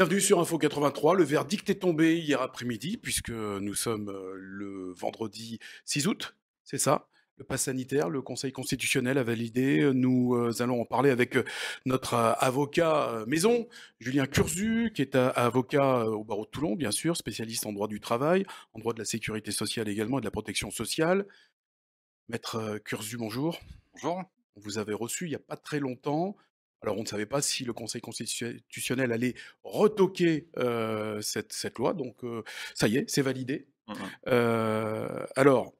Bienvenue sur Info 83. Le verdict est tombé hier après-midi, puisque nous sommes euh, le vendredi 6 août, c'est ça le pass sanitaire, le Conseil constitutionnel a validé. Nous euh, allons en parler avec euh, notre avocat maison, Julien Curzu, qui est avocat au barreau de Toulon, bien sûr, spécialiste en droit du travail, en droit de la sécurité sociale également et de la protection sociale. Maître Curzu, bonjour. Bonjour. Vous avez reçu il n'y a pas très longtemps alors on ne savait pas si le Conseil constitutionnel allait retoquer cette, cette, loi, donc ça y est, c'est validé. Mmh alors,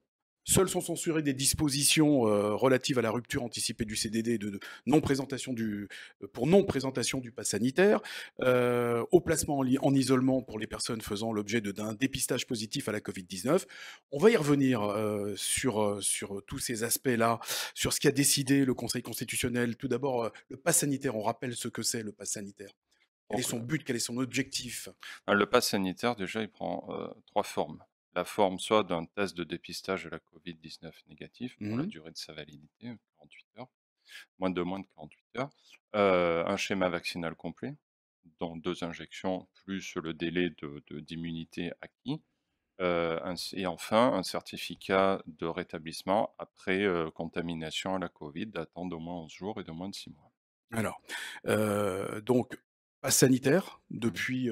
Seuls sont censurées des dispositions euh, relatives à la rupture anticipée du CDD de, non présentation du, euh, pour non-présentation du pass sanitaire, euh, au placement en, isolement pour les personnes faisant l'objet d'un dépistage positif à la Covid-19. On va y revenir sur, sur tous ces aspects-là, sur ce qu'a décidé le Conseil constitutionnel. Tout d'abord, le pass sanitaire, on rappelle ce que c'est le pass sanitaire. Quel est son but Quel est son objectif ah, Le pass sanitaire, déjà, il prend trois formes la forme soit d'un test de dépistage de la Covid-19 négatif pour la mmh durée de sa validité, 48 hein, heures, moins de moins de 48 heures, un schéma vaccinal complet, dont deux injections, plus le délai d'immunité de, acquis, et enfin un certificat de rétablissement après contamination à la Covid datant d'au moins 11 jours et de moins de 6 mois. Alors, donc, à sanitaire mmh depuis,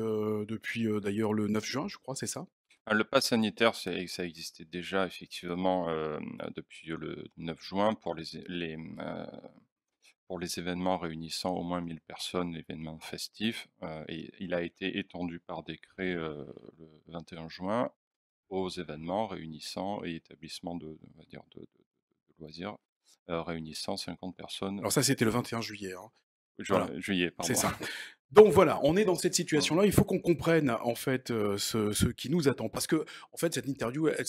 depuis d'ailleurs le 9 juin, je crois, c'est ça le pass sanitaire, c'est- ça existait déjà effectivement euh, depuis le 9 juin mmh, euh, pour les, événements réunissant au moins 1000 personnes, événements festifs, euh, et il a été étendu par décret le 21 juin aux événements réunissant et établissements de, loisirs réunissant 50 personnes, Alors ça, c'était le 21 juillet. Hein. juillet, c'est ça. Donc voilà, on est dans cette situation-là. Il faut qu'on comprenne en fait euh, ce, ce, qui nous attend, parce que en fait cette interview, elle,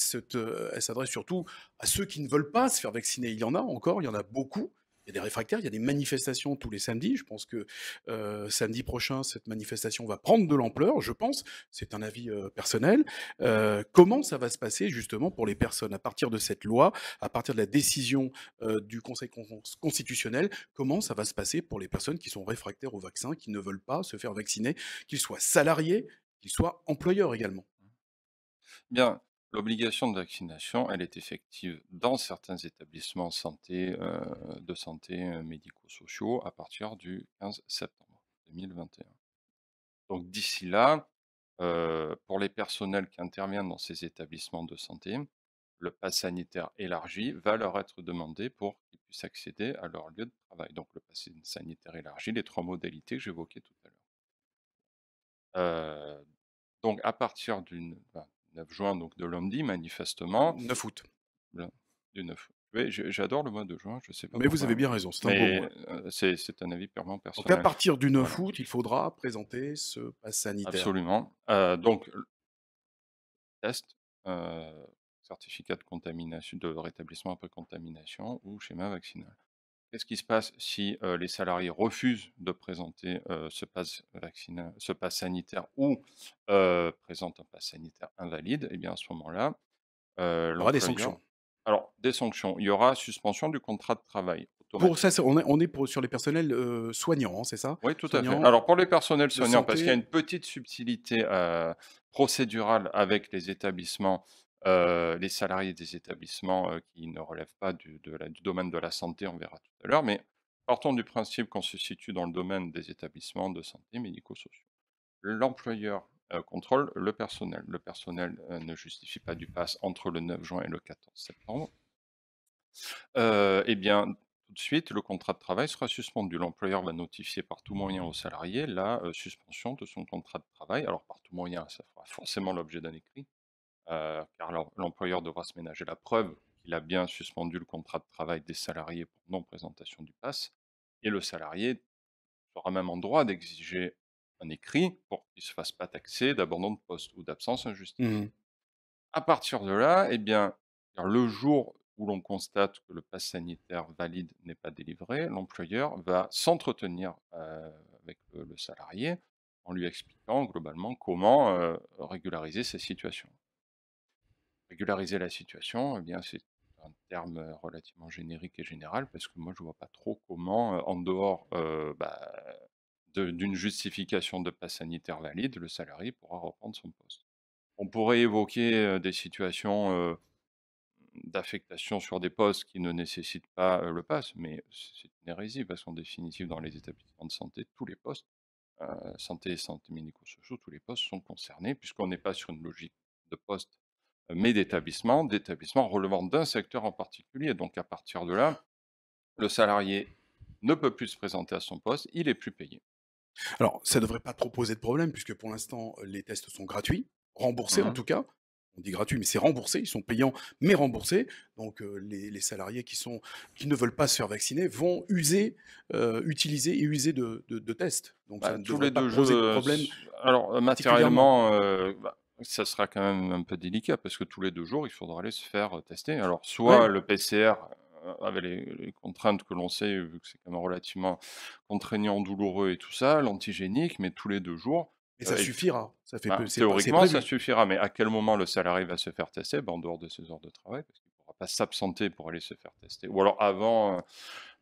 s'adresse surtout à ceux qui ne veulent pas se faire vacciner. Il y en a encore, il y en a beaucoup y a des réfractaires, il y a des manifestations tous les samedis. Je pense que euh, samedi prochain, cette manifestation va prendre de l'ampleur, je pense. C'est un avis euh, personnel. Euh, comment ça va se passer justement pour les personnes à partir de cette loi, à partir de la décision du Conseil constitutionnel Comment ça va se passer pour les personnes qui sont réfractaires au vaccin, qui ne veulent pas se faire vacciner, qu'ils soient salariés, qu'ils soient employeurs également Bien. L'obligation de vaccination, elle est effective dans certains établissements de santé euh, euh, médico-sociaux à partir du 15 septembre 2021. Donc d'ici là, euh, pour les personnels qui interviennent dans ces établissements de santé, le pass sanitaire élargi va leur être demandé pour qu'ils puissent accéder à leur lieu de travail. Donc le pass sanitaire élargi, les trois modalités que j'évoquais tout à l'heure. donc à partir d'une... 9 juin donc de lundi, manifestement. 9 août. Du 9 oui, j'adore le mois de juin, je ne sais pas. Mais vous avez bien raison, c'est un, euh, C'est un avis purement personnel. Donc à partir du 9 août, il faudra présenter ce pass sanitaire. Absolument. Euh, donc, test, euh, certificat de, contamination, de rétablissement après contamination ou schéma vaccinal. Qu'est-ce qui se passe si les salariés refusent de présenter ce, pass ce sanitaire ou présentent un pass sanitaire invalide Eh bien, à ce moment-là, il y aura des sanctions. Alors, des sanctions. Il y aura suspension du contrat de travail. Pour ça, on est, sur les personnels soignants, hein, c'est ça Oui, tout à fait. Alors, pour les personnels soignants, parce qu'il y a une petite subtilité procédurale avec les établissements euh, les salariés des établissements euh, qui ne relèvent pas du, domaine de la santé, on verra tout à l'heure, mais partons du principe qu'on se situe dans le domaine des établissements de santé médico-sociaux. L'employeur euh, contrôle le personnel. Le personnel ne justifie pas du pass entre le 9 juin et le 14 septembre. eh bien, tout de suite, le contrat de travail sera suspendu. L'employeur va notifier par tout moyen au salarié la suspension de son contrat de travail. Alors, par tout moyen, ça fera forcément l'objet d'un écrit euh, car l'employeur devra se ménager la preuve qu'il a bien suspendu le contrat de travail des salariés pour non-présentation du pass, et le salarié sera même en droit d'exiger un écrit pour qu'il ne se fasse pas taxer d'abandon de poste ou d'absence injustifiée. Mmh à partir de là, eh bien, le jour où l'on constate que le pass sanitaire valide n'est pas délivré, l'employeur va s'entretenir euh, avec le salarié en lui expliquant globalement comment euh, régulariser ces situations. Régulariser la situation, eh bien, c'est un terme euh, relativement générique et général, parce que moi, je ne vois pas trop comment, euh, en dehors euh, bah, d'une justification de passe sanitaire valide, le salarié pourra reprendre son poste. On pourrait évoquer des situations d'affectation sur des postes qui ne nécessitent pas le passe, mais c'est une hérésie, parce qu'en définitive, dans les établissements de santé, tous les postes, santé santé médico-sociaux, tous les postes sont concernés, puisqu'on n'est pas sur une logique de poste mais d'établissements, d'établissements relevant d'un secteur en particulier. Donc à partir de là, le salarié ne peut plus se présenter à son poste, il est plus payé. Alors ça ne devrait pas trop poser de problème, puisque pour l'instant, les tests sont gratuits, remboursés en mmh tout cas, on dit gratuit, mais c'est remboursé, ils sont payants, mais remboursés. Donc euh, les, salariés qui, sont, qui ne veulent pas se faire vacciner vont user, euh, utiliser et user de, tests. Donc bah, ça ne devrait pas poser de problème. Alors euh, matériellement, bah, ça sera quand même un peu délicat parce que tous les deux jours, il faudra aller se faire tester. Alors, soit le PCR avec les, contraintes que l'on sait, vu que c'est quand même relativement contraignant, douloureux et tout ça, l'antigénique, mais tous les deux jours. Et ça suffira. Ça fait bah, théoriquement, ça suffira. Mais à quel moment le salarié va se faire tester ben, En dehors de ses heures de travail, parce qu'il ne pourra pas s'absenter pour aller se faire tester. Ou alors avant,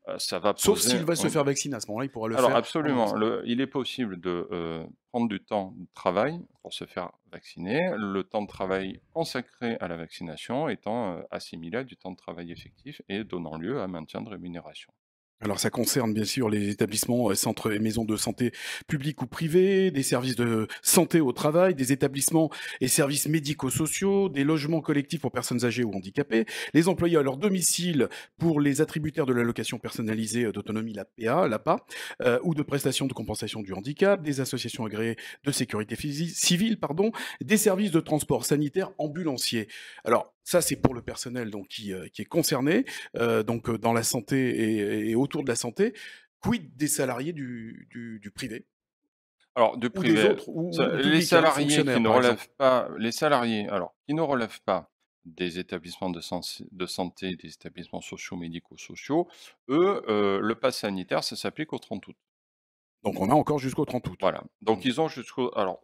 euh, Sauf s'il va se faire vacciner à ce moment-là, il pourra le Alors, Absolument. il est possible de euh, prendre du temps de travail pour se faire vacciner, le temps de travail consacré à la vaccination étant euh, assimilé à du temps de travail effectif et donnant lieu à maintien de rémunération. Alors ça concerne bien sûr les établissements, euh, centres et maisons de santé publics ou privés, des services de santé au travail, des établissements et services médico-sociaux, des logements collectifs pour personnes âgées ou handicapées, les employés à leur domicile pour les attributaires de l'allocation personnalisée euh, d'autonomie, la l'APA, euh, ou de prestations de compensation du handicap, des associations agréées de sécurité civile, pardon, des services de transport sanitaire ambulanciers. Alors ça, c'est pour le personnel donc, qui, euh, qui est concerné, euh, donc euh, dans la santé et, autour de la santé. Quid des salariés du, du, privé alors, de privé, les salariés qui ne relèvent pas, les salariés, alors, qui ne relèvent pas des établissements de, santé, des établissements sociaux, médicaux, sociaux, eux, le pass sanitaire, ça s'applique au 30 août. Donc, on a encore jusqu'au 30 août. Voilà. Donc, mmh. ils ont jusqu'au, alors,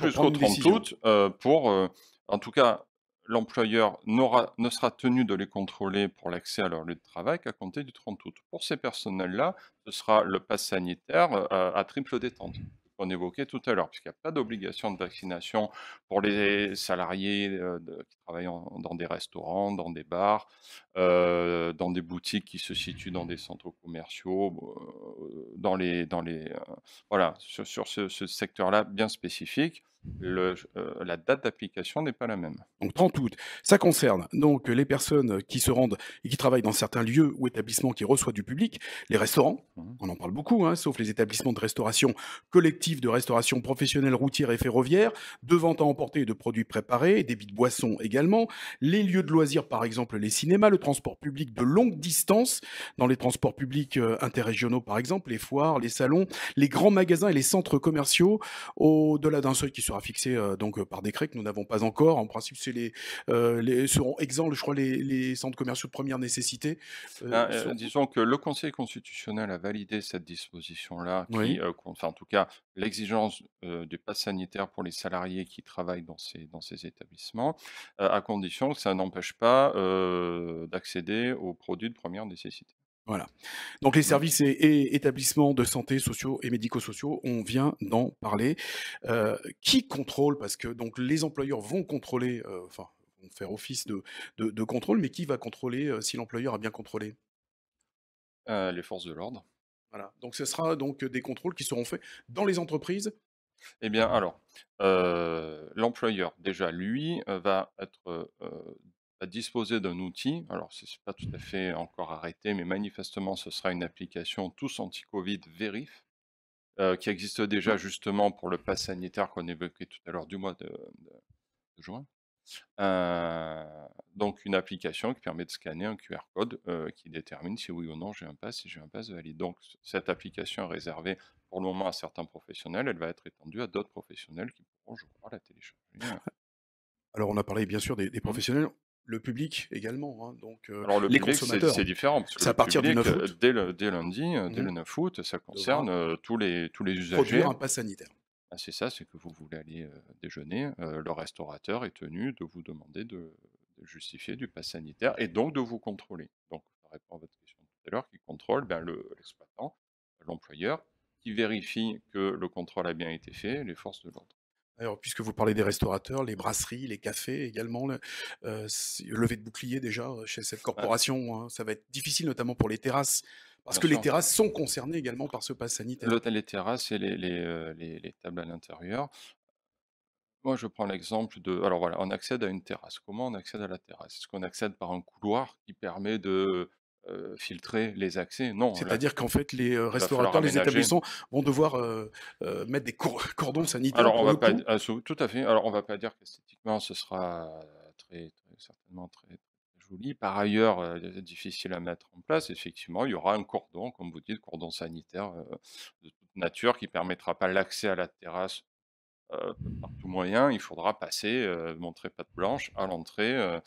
jusqu'au 30 août pour, en tout cas, l'employeur ne sera tenu de les contrôler pour l'accès à leur lieu de travail qu'à compter du 30 août. Pour ces personnels-là, ce sera le pass sanitaire euh, à triple détente qu'on évoquait tout à l'heure, puisqu'il n'y a pas d'obligation de vaccination pour les salariés euh, qui travaillent dans des restaurants, dans des bars, euh, dans des boutiques qui se situent dans des centres commerciaux, dans les, dans les voilà, sur, ce secteur-là bien spécifique. Euh, la date d'application n'est pas la même. Donc 30 août, ça concerne donc les personnes qui se rendent et qui travaillent dans certains lieux ou établissements qui reçoivent du public, les restaurants, mhm. on en parle beaucoup, hein, sauf les établissements de restauration collective, de restauration professionnelle routière et ferroviaire, de vente à emporter et de produits préparés, bits de boissons également, les lieux de loisirs par exemple les cinémas, le transport public de longue distance, dans les transports publics euh, interrégionaux par exemple, les foires, les salons, les grands magasins et les centres commerciaux, au-delà d'un seuil qui soit fixé euh, donc euh, par décret que nous n'avons pas encore. En principe, c'est les, euh, les, seront exempts, je crois, les, centres commerciaux de première nécessité. Ah, disons que le Conseil constitutionnel a validé cette disposition-là, qui oui. en tout cas l'exigence du pass sanitaire pour les salariés qui travaillent dans ces, dans ces établissements, à condition que ça n'empêche pas d'accéder aux produits de première nécessité. Voilà. Donc les mmh. services et, établissements de santé sociaux et médico-sociaux, on vient d'en parler. Euh, qui contrôle Parce que donc les employeurs vont contrôler, euh, enfin vont faire office de, contrôle, mais qui va contrôler euh, si l'employeur a bien contrôlé Les forces de l'ordre. Voilà. Donc ce sera donc des contrôles qui seront faits dans les entreprises. Eh bien alors, l'employeur déjà lui va être disposer d'un outil, alors ce n'est pas tout à fait encore arrêté, mais manifestement ce sera une application tous anti-Covid Verif euh, qui existe déjà justement pour le pass sanitaire qu'on évoquait tout à l'heure du mois de, juin. Euh, donc une application qui permet de scanner un QR code euh, qui détermine si oui ou non j'ai un pass, si j'ai un pass valide. Donc cette application est réservée pour le moment à certains professionnels, elle va être étendue à d'autres professionnels qui pourront, jouer crois, la télécharger. Alors on a parlé bien sûr des mmh. professionnels, le public également. Hein. donc, euh, Alors, le les public, c'est différent. Parce que à euh, Dès, lundi, euh, dès mm. le 9 août, ça concerne tous, les, tous les usagers. Produire un pass sanitaire. Ah, c'est ça, c'est que vous voulez aller déjeuner. le restaurateur est tenu de vous demander de, justifier du pass sanitaire et donc de vous contrôler. Donc, ça répond à votre question tout à l'heure qui contrôle ben, l'exploitant, l'employeur, qui vérifie que le contrôle a bien été fait, les forces de l'ordre. Alors, puisque vous parlez des restaurateurs, les brasseries, les cafés également, le, euh, lever de bouclier déjà euh, chez cette corporation, hein, ça va être difficile notamment pour les terrasses, parce que les terrasses sont concernées également par ce pass sanitaire. les terrasses et euh, les tables à l'intérieur. Moi, je prends l'exemple de. Alors voilà, on accède à une terrasse. Comment on accède à la terrasse Est-ce qu'on accède par un couloir qui permet de euh, filtrer les accès. Non. C'est-à-dire qu'en fait, les euh, restaurateurs, les établissements vont devoir euh, mettre des cordons sanitaires. tout à fait. Alors, on ne va pas dire qu'esthétiquement, ce sera très, certainement très, joli. Par ailleurs, difficile à mettre en place. Effectivement, il y aura un cordon, comme vous dites, cordon sanitaire de toute nature qui permettra pas l'accès à la terrasse par tout moyen, il faudra passer, montrer montrer patte blanche à l'entrée,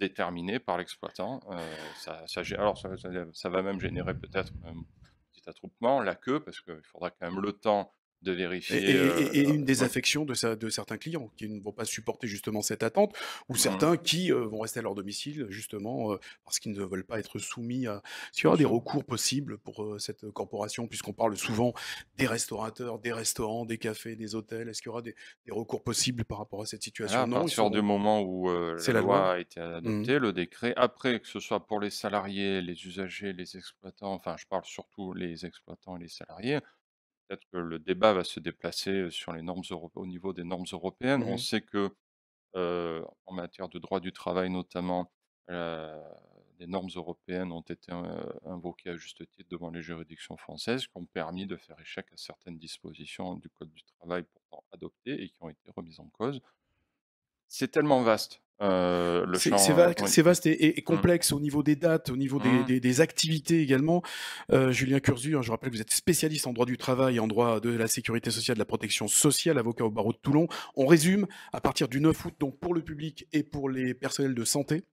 déterminé par l'exploitant. Euh, ça, alors, ça, ça, va même générer peut-être euh, un petit attroupement, la queue, parce qu'il faudra quand même le temps de vérifier. Et, euh, euh, une désaffection de, de certains clients qui ne vont pas supporter justement cette attente, ou mmh. certains qui euh, vont rester à leur domicile justement parce qu'ils ne veulent pas être soumis à. Est-ce qu'il y aura des recours possibles pour cette corporation, puisqu'on parle souvent des restaurateurs, des restaurants, des cafés, des hôtels Est-ce qu'il y aura des, recours possibles par rapport à cette ah, situation Non, À partir du moment où la, loi, a été mmh. adoptée, le décret, après que ce soit pour les salariés, les usagers, les exploitants, enfin je parle surtout les exploitants et les salariés, peut-être que le débat va se déplacer sur les normes au niveau des normes européennes. On mmh sait que en matière de droit du travail notamment, les normes européennes ont été invoquées à juste titre devant les juridictions françaises, qui ont permis de faire échec à certaines dispositions du Code du travail pourtant adoptées et qui ont été remises en cause. C'est tellement vaste euh, euh, c'est vaste, et, mm. complexe au niveau des dates, au niveau des, mm. activités également. Euh, Julien Curzu, je rappelle que vous êtes spécialiste en droit du travail, en droit de la sécurité sociale, de la protection sociale, avocat au barreau de Toulon. On résume à partir du 9 août, donc pour le public et pour les personnels de santé,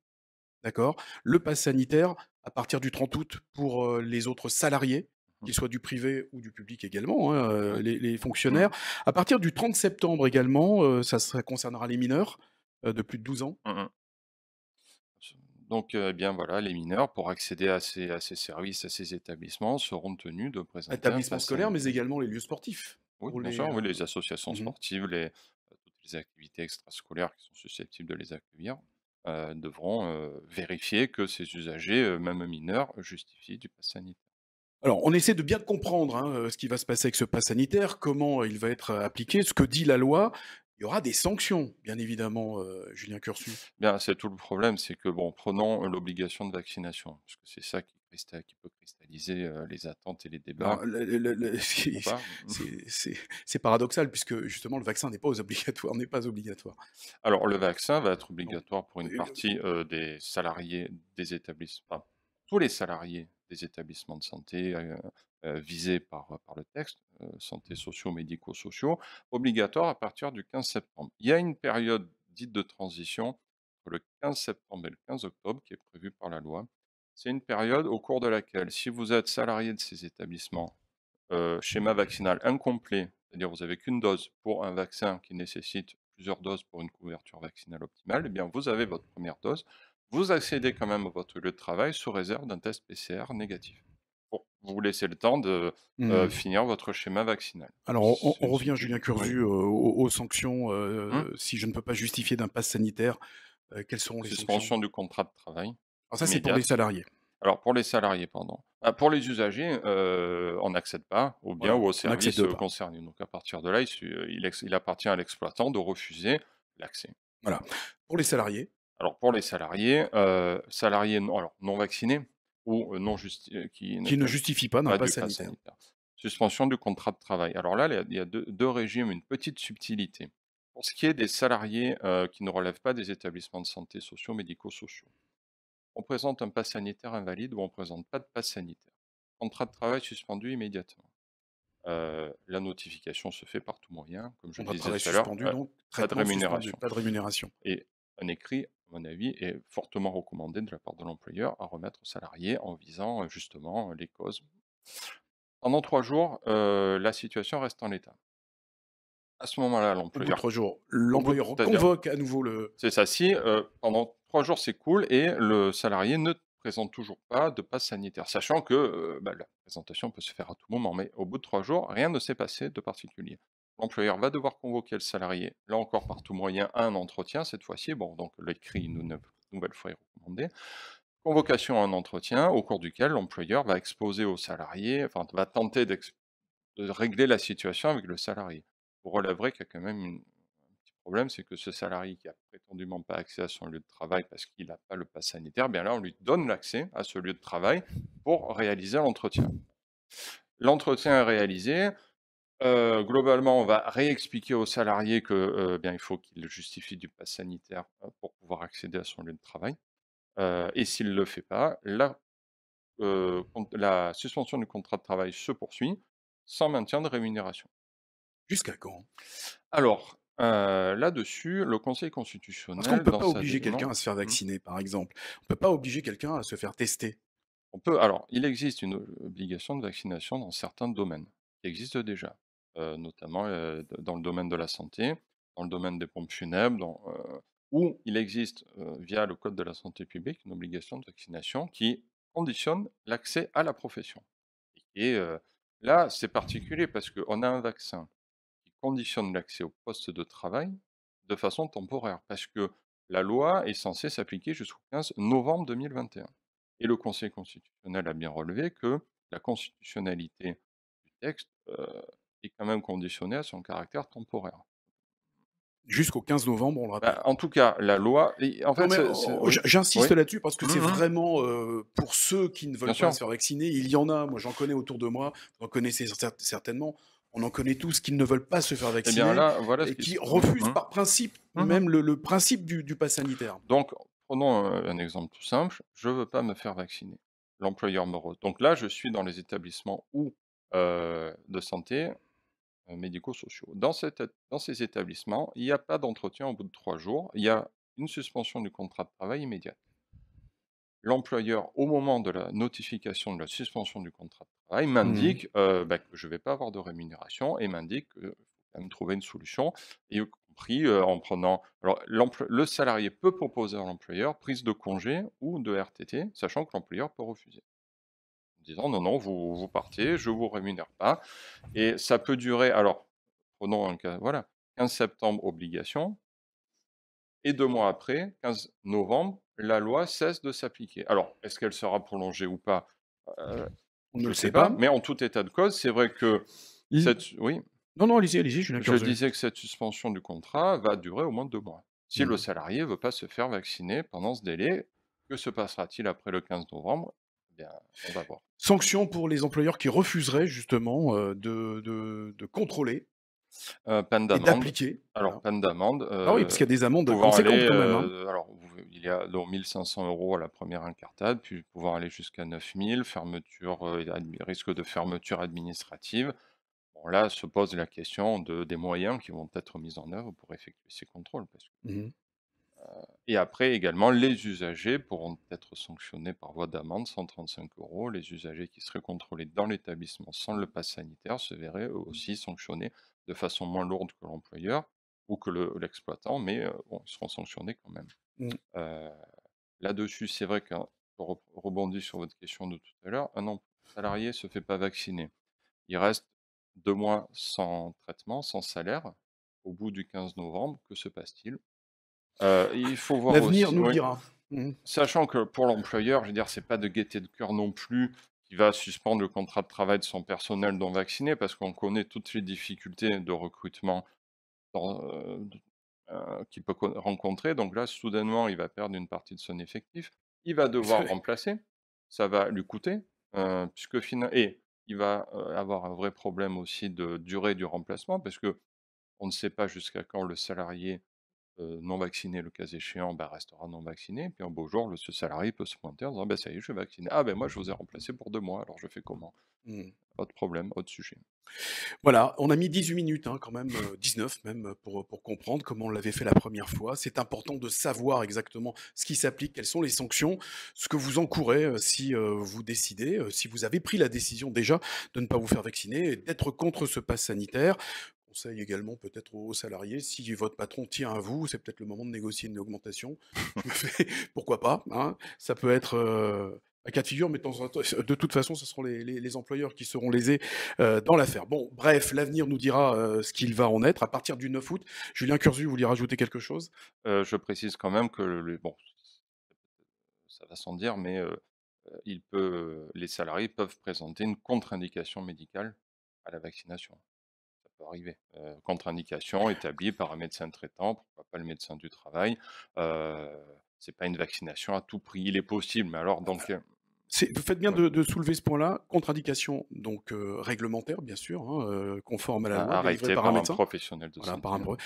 d'accord Le pass sanitaire à partir du 30 août pour les autres salariés mm. qu'ils soient du privé ou du public également, hein, les, fonctionnaires. À partir du 30 septembre également, ça concernera les mineurs. Euh, de plus de 12 ans. Mmh donc, euh, eh bien voilà, les mineurs, pour accéder à ces, services, à ces établissements, seront tenus de présenter. Établissements scolaires, mais également les lieux sportifs. Oui, les... Euh, les associations mmh sportives, les, toutes les activités extrascolaires qui sont susceptibles de les accueillir. devront vérifier que ces usagers, même mineurs, justifient du pass sanitaire. Alors, on essaie de bien comprendre hein, ce qui va se passer avec ce pass sanitaire, comment il va être appliqué, ce que dit la loi, il y aura des sanctions, bien évidemment, euh, Julien Cursus. Bien, c'est tout le problème, c'est que, bon, prenons euh, l'obligation de vaccination, parce que c'est ça qui, peut cristalliser euh, les attentes et les débats. C'est paradoxal, puisque justement, le vaccin n'est pas obligatoire. N'est pas obligatoire. Alors, le vaccin va être obligatoire pour une partie des salariés des établissements, enfin, tous les salariés des établissements de santé euh, euh, visés par, euh, par le texte, santé mmh. sociaux, médico-sociaux, obligatoire à partir du 15 septembre. Il y a une période dite de transition entre le 15 septembre et le 15 octobre qui est prévue par la loi. C'est une période au cours de laquelle, si vous êtes salarié de ces établissements, schéma vaccinal incomplet, c'est-à-dire vous n'avez qu'une dose pour un vaccin qui nécessite plusieurs doses pour une couverture vaccinale optimale, eh bien vous avez votre première dose vous accédez quand même à votre lieu de travail sous réserve d'un test PCR négatif vous laissez le temps de euh, mmh. finir votre schéma vaccinal. Alors, on, revient, Julien Curvu, euh, aux, sanctions. Mmh. Euh, si je ne peux pas justifier d'un pass sanitaire, quelles seront les Suspension du contrat de travail. Alors, ça, c'est pour les salariés. Alors, pour les salariés, pardon. Ah, pour les usagers, on n'accède pas au bien ou au service concerné. Donc, à partir de là, il, il appartient à l'exploitant de refuser l'accès. Voilà. Pour les salariés, alors pour les salariés, euh, salariés non, vaccinés ou euh, non justi- euh, qui, ne justifient pas, pas, pass sanitaire. Suspension du contrat de travail. Alors là, il y a deux, régimes, une petite subtilité. Pour ce qui est des salariés qui ne relèvent pas des établissements de santé sociaux, médicaux, sociaux, on présente un pass sanitaire invalide ou on ne présente pas de pass sanitaire. Contrat de travail suspendu immédiatement. la notification se fait par tout moyen, comme je le disais tout à l'heure. pas, de rémunération. de rémunération. Et un écrit à mon avis, est fortement recommandé de la part de l'employeur à remettre au salarié en visant euh, justement euh, les causes. Pendant trois jours, euh, la situation reste en l'état. À ce moment-là, l'employeur. Trois jours, l'employeur convoque à nouveau le. C'est ça. Si pendant trois jours c'est cool et le salarié ne présente toujours pas de passe sanitaire, sachant que bah, la présentation peut se faire à tout moment, mais au bout de trois jours, rien ne s'est passé de particulier. L'employeur va devoir convoquer le salarié, là encore par tout moyen, à un entretien cette fois-ci. Bon, donc l'écrit une nouvelle fois est recommandé. Convocation à un entretien au cours duquel l'employeur va exposer au salarié, enfin va tenter de régler la situation avec le salarié. Vous relèverez qu'il y a quand même petit problème, c'est que ce salarié qui a prétendument pas accès à son lieu de travail parce qu'il n'a pas le pass sanitaire, bien là, on lui donne l'accès à ce lieu de travail pour réaliser l'entretien. L'entretien est réalisé, euh, globalement, on va réexpliquer aux salariés que euh, eh bien il faut qu'ils justifient du pass sanitaire hein, pour pouvoir accéder à son lieu de travail. Euh, et s'il ne le fait pas, la, suspension du contrat de travail se poursuit sans maintien de rémunération. Jusqu'à quand Alors, Là-dessus, le Conseil constitutionnel. Parce qu'on ne peut pas obliger quelqu'un à se faire mmh. vacciner, par exemple. On ne peut pas obliger quelqu'un à se faire tester. On peut. Alors, il existe une obligation de vaccination dans certains domaines Il existe déjà. Euh, notamment euh, dans le domaine de la santé, dans le domaine des pompes funèbres, euh, où il existe, via le Code de la santé publique, une obligation de vaccination qui conditionne l'accès à la profession. Et là, c'est particulier parce qu'on a un vaccin qui conditionne l'accès au poste de travail de façon temporaire, parce que la loi est censée s'appliquer jusqu'au 15 novembre 2021. Et le Conseil constitutionnel a bien relevé que la constitutionnalité du texte est quand même conditionné à son caractère temporaire. Jusqu'au 15 novembre, on le bah, rappelle. en tout cas, la loi. En fait, oh, oh, j'insiste là-dessus parce que mmh, c'est mmh. vraiment euh, pour ceux qui ne veulent pas se faire vacciner. Il y en a, moi j'en connais autour de moi, vous en connaissez certainement. On en connaît tous qui ne veulent pas se faire eh vacciner et qui, refusent mmh. par principe même le, principe du, du pass sanitaire. Donc, prenons euh, un exemple tout simple. Je ne veux pas me faire vacciner. L'employeur me Donc là, je suis dans les établissements où euh, de santé euh, médico-sociaux. Dans, ces établissements, il n'y a pas d'entretien au bout de trois jours, il y a une suspension du contrat de travail immédiate. L'employeur, au moment de la notification de la suspension du contrat de travail, mmh m'indique euh, bah, que je ne vais pas avoir de rémunération et m'indique qu'il euh, faut me trouver une solution, y compris en prenant... Alors, le salarié peut proposer à l'employeur prise de congé ou de RTT, sachant que l'employeur peut refuser disant non, non, vous, partez, je ne vous rémunère pas. Et ça peut durer, alors, prenons un cas, voilà, 15 septembre, obligation, et deux mois après, 15 novembre, la loi cesse de s'appliquer. Alors, est-ce qu'elle sera prolongée ou pas euh, On ne le sait pas. Mais en tout état de cause, c'est vrai que. Oui. Non, non, allez-y, allez-y, je Je disais que cette suspension du contrat va durer au moins deux mois. Si mmh. le salarié ne veut pas se faire vacciner pendant ce délai, que se passera-t-il après le 15 novembre Sanctions pour les employeurs qui refuseraient justement euh, de, contrôler euh, D'appliquer. Alors, peine d'amende. Euh, ah oui, parce qu'il y a des amendes conséquentes quand même. Hein. Euh, alors, il y a donc 1500 euros à la première incartade, puis pouvoir aller jusqu'à 9000, fermeture, risque de fermeture administrative. là se pose la question de, des moyens qui vont être mis en œuvre pour effectuer ces contrôles. Parce que mmh et après également, les usagers pourront être sanctionnés par voie d'amende 135 euros. Les usagers qui seraient contrôlés dans l'établissement sans le pass sanitaire se verraient mmh. aussi sanctionnés de façon moins lourde que l'employeur ou que l'exploitant, mais euh, ils seront sanctionnés quand même. Mmh. Euh, là-dessus, c'est vrai qu'on rebondit sur votre question de tout à l'heure, un salarié ne se fait pas vacciner. Il reste deux mois sans traitement, sans salaire. Au bout du 15 novembre, que se passe-t-il euh, il faut voir L'avenir nous dira. Mm. Mm. Sachant que pour l'employeur, je veux dire, c'est pas de gaieté de cœur non plus qui va suspendre le contrat de travail de son personnel non vacciné, parce qu'on connaît toutes les difficultés de recrutement euh, euh, qu'il peut rencontrer. Donc là, soudainement, il va perdre une partie de son effectif. Il va devoir remplacer. Ça va lui coûter, puisque finalement, et il va avoir un vrai problème aussi de durée du remplacement, parce que on ne sait pas jusqu'à quand le salarié euh, non vacciné le cas échéant ben, restera non vacciné. Puis un beau jour, le, ce salarié peut se pointer en disant ben, Ça y est, je suis vacciné. Ah ben moi, je vous ai remplacé pour deux mois, alors je fais comment mmh. Autre problème, autre sujet. Voilà, on a mis 18 minutes hein, quand même, 19 euh, même, euh, pour, pour comprendre comment on l'avait fait la première fois. C'est important de savoir exactement ce qui s'applique, quelles sont les sanctions, ce que vous encourez si vous décidez, si vous avez pris la décision déjà de ne pas vous faire vacciner et d'être contre ce pass sanitaire également peut-être aux salariés, si votre patron tient à vous, c'est peut-être le moment de négocier une augmentation. Pourquoi pas hein. Ça peut être à euh, quatre cas de figure, mais de toute façon, ce seront les, employeurs qui seront lésés euh, dans l'affaire. Bon, bref, l'avenir nous dira euh, ce qu'il va en être à partir du 9 août. Julien Curzu, vous voulez rajouter quelque chose Je précise quand même que, bon, ça va sans dire, mais il peut, les salariés peuvent présenter une contre-indication médicale à la vaccination arriver. Euh, contre-indication établie par un médecin traitant, pourquoi pas le médecin du travail. Euh, c'est pas une vaccination à tout prix. Il est possible, mais alors donc. Euh, vous faites bien de, soulever ce point-là. Contre-indication, donc réglementaire, bien sûr, hein, conforme à la ah, loi. Arrêté par, un, professionnel de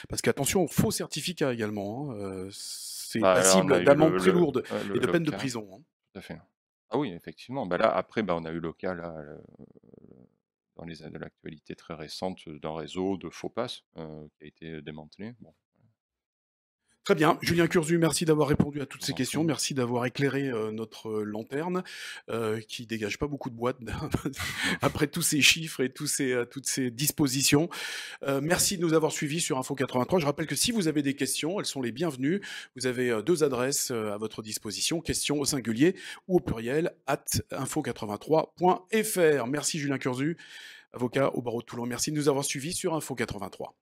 Parce qu'attention, faux certificat également. Hein, c'est bah, passible d'amende très lourde et de peine de prison. Hein. Tout à fait. Ah oui, effectivement. Bah, là, après, bah, on a eu le cas, dans les, de l'actualité très récente euh, d'un réseau de faux passes euh, qui a été démantelé. Bon, Très bien. Julien Curzu, merci d'avoir répondu à toutes ces questions. Merci d'avoir éclairé euh, notre euh, lanterne euh, qui dégage pas beaucoup de boîtes après tous ces chiffres et toutes ces dispositions. merci de nous avoir suivis sur Info 83. Je rappelle que si vous avez des questions, elles sont les bienvenues. Vous avez deux adresses à votre disposition, questions au singulier ou au pluriel at info83.fr. Merci Julien Curzu, avocat au barreau de Toulon. Merci de nous avoir suivis sur Info 83.